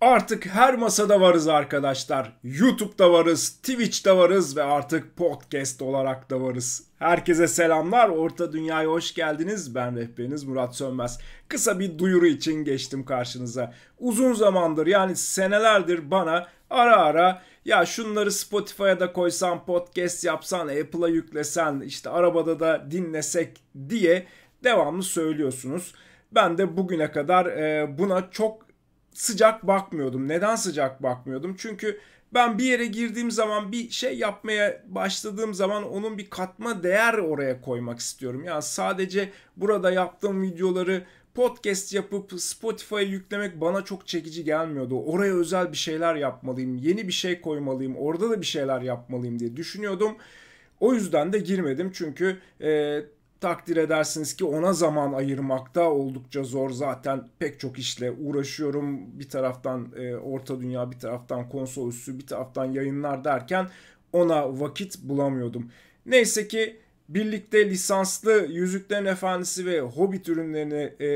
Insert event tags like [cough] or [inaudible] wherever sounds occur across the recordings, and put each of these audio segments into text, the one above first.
Artık her masada varız arkadaşlar. YouTube'da varız, Twitch'te varız ve artık podcast olarak da varız. Herkese selamlar. Orta Dünya'ya hoş geldiniz. Ben rehberiniz Murat Sönmez. Kısa bir duyuru için geçtim karşınıza. Uzun zamandır yani senelerdir bana ara ara ya şunları Spotify'a da koysan, podcast yapsan, Apple'a yüklesen, işte arabada da dinlesek diye devamlı söylüyorsunuz. Ben de bugüne kadar buna çok sıcak bakmıyordum. Neden sıcak bakmıyordum? Çünkü ben bir yere girdiğim zaman bir şey yapmaya başladığım zaman onun bir katma değer oraya koymak istiyorum. Yani sadece burada yaptığım videoları podcast yapıp Spotify'a yüklemek bana çok çekici gelmiyordu. Oraya özel bir şeyler yapmalıyım, yeni bir şey koymalıyım, orada da bir şeyler yapmalıyım diye düşünüyordum. O yüzden de girmedim çünkü e, takdir edersiniz ki ona zaman ayırmakta oldukça zor. Zaten pek çok işle uğraşıyorum. Bir taraftan e, Orta Dünya, bir taraftan konsol üssü, bir taraftan yayınlar derken ona vakit bulamıyordum. Neyse ki birlikte lisanslı Yüzüklerin Efendisi ve Hobbit ürünlerini e,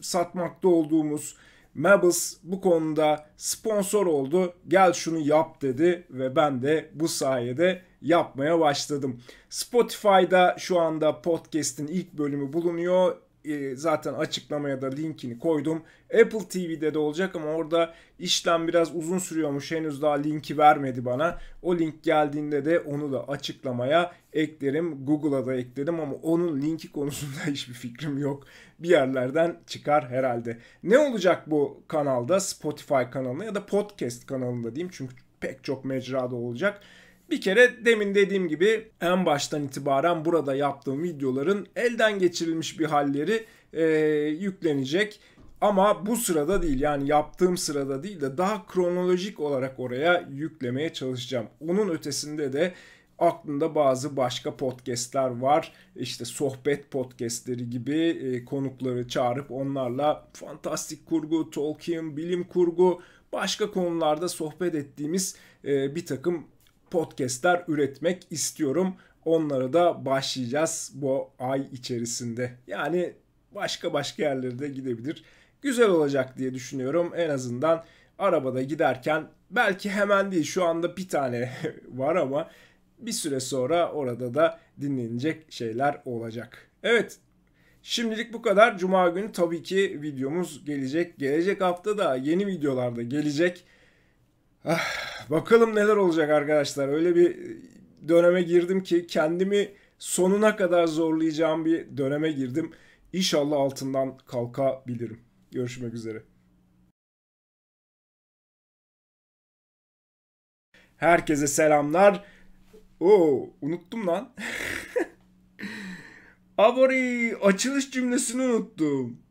satmakta olduğumuz Mabels bu konuda sponsor oldu. Gel şunu yap dedi ve ben de bu sayede yapmaya başladım. Spotify'da şu anda podcast'in ilk bölümü bulunuyor. E, zaten açıklamaya da linkini koydum. Apple TV'de de olacak ama orada işlem biraz uzun sürüyormuş. Henüz daha linki vermedi bana. O link geldiğinde de onu da açıklamaya eklerim. Google'a da ekledim ama onun linki konusunda [laughs] hiçbir fikrim yok. Bir yerlerden çıkar herhalde. Ne olacak bu kanalda? Spotify kanalına ya da podcast kanalında diyeyim. Çünkü pek çok mecrada olacak. Bir kere demin dediğim gibi en baştan itibaren burada yaptığım videoların elden geçirilmiş bir halleri e, yüklenecek. Ama bu sırada değil yani yaptığım sırada değil de daha kronolojik olarak oraya yüklemeye çalışacağım. Onun ötesinde de aklımda bazı başka podcastler var. İşte sohbet podcastleri gibi e, konukları çağırıp onlarla fantastik kurgu, Tolkien, bilim kurgu başka konularda sohbet ettiğimiz e, bir takım podcastler üretmek istiyorum. Onlara da başlayacağız bu ay içerisinde. Yani başka başka yerlere de gidebilir. Güzel olacak diye düşünüyorum. En azından arabada giderken belki hemen değil şu anda bir tane [laughs] var ama bir süre sonra orada da dinlenecek şeyler olacak. Evet Şimdilik bu kadar. Cuma günü tabii ki videomuz gelecek. Gelecek hafta da yeni videolarda gelecek. Ah, bakalım neler olacak arkadaşlar. Öyle bir döneme girdim ki kendimi sonuna kadar zorlayacağım bir döneme girdim. İnşallah altından kalkabilirim. Görüşmek üzere. Herkese selamlar. Oo, unuttum lan. [laughs] Abori açılış cümlesini unuttum.